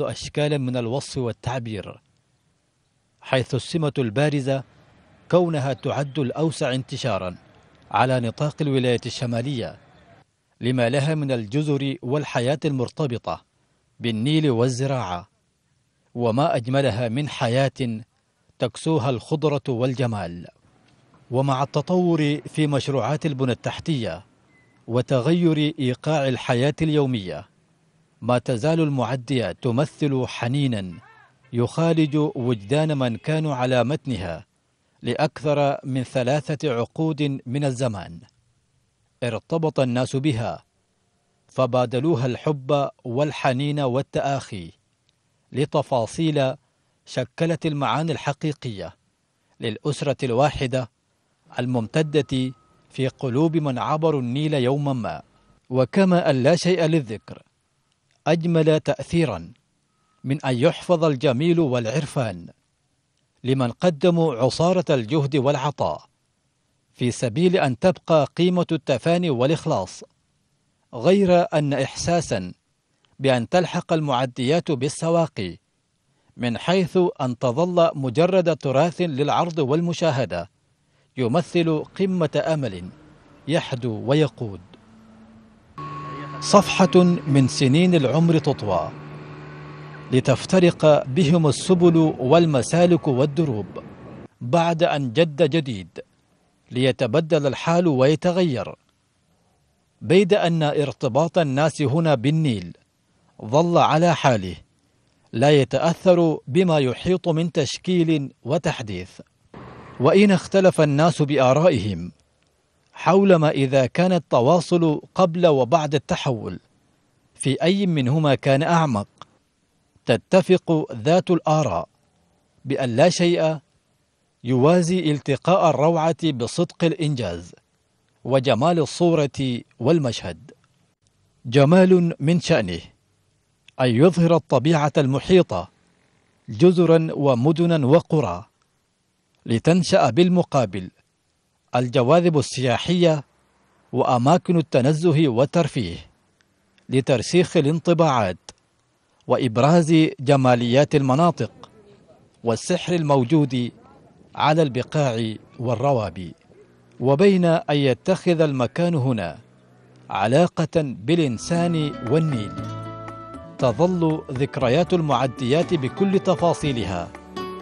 أشكالا من الوصف والتعبير حيث السمة البارزة كونها تعد الأوسع انتشارا على نطاق الولايات الشمالية لما لها من الجزر والحياة المرتبطة بالنيل والزراعة وما أجملها من حياة تكسوها الخضرة والجمال ومع التطور في مشروعات البنى التحتية وتغير إيقاع الحياة اليومية ما تزال المعدية تمثل حنينا يخالج وجدان من كانوا على متنها لأكثر من ثلاثة عقود من الزمان ارتبط الناس بها فبادلوها الحب والحنين والتآخي لتفاصيل شكلت المعاني الحقيقية للأسرة الواحدة الممتدة في قلوب من عبروا النيل يوما ما وكما أن لا شيء للذكر أجمل تأثيرا من أن يحفظ الجميل والعرفان لمن قدموا عصارة الجهد والعطاء في سبيل أن تبقى قيمة التفاني والإخلاص غير أن إحساسا بأن تلحق المعديات بالسواقي من حيث أن تظل مجرد تراث للعرض والمشاهدة يمثل قمة أمل يحدو ويقود صفحة من سنين العمر تطوى لتفترق بهم السبل والمسالك والدروب بعد أن جد جديد ليتبدل الحال ويتغير بيد أن ارتباط الناس هنا بالنيل ظل على حاله لا يتأثر بما يحيط من تشكيل وتحديث وإن اختلف الناس بآرائهم حول ما إذا كان التواصل قبل وبعد التحول في أي منهما كان أعمق تتفق ذات الآراء بأن لا شيء يوازي التقاء الروعة بصدق الإنجاز وجمال الصورة والمشهد جمال من شأنه أن يظهر الطبيعة المحيطة جزرا ومدنا وقرى لتنشأ بالمقابل الجواذب السياحية وأماكن التنزه والترفيه لترسيخ الانطباعات وإبراز جماليات المناطق والسحر الموجود على البقاع والروابي وبين أن يتخذ المكان هنا علاقة بالإنسان والنيل تظل ذكريات المعديات بكل تفاصيلها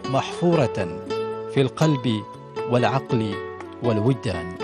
محفورة في القلب والعقل والودان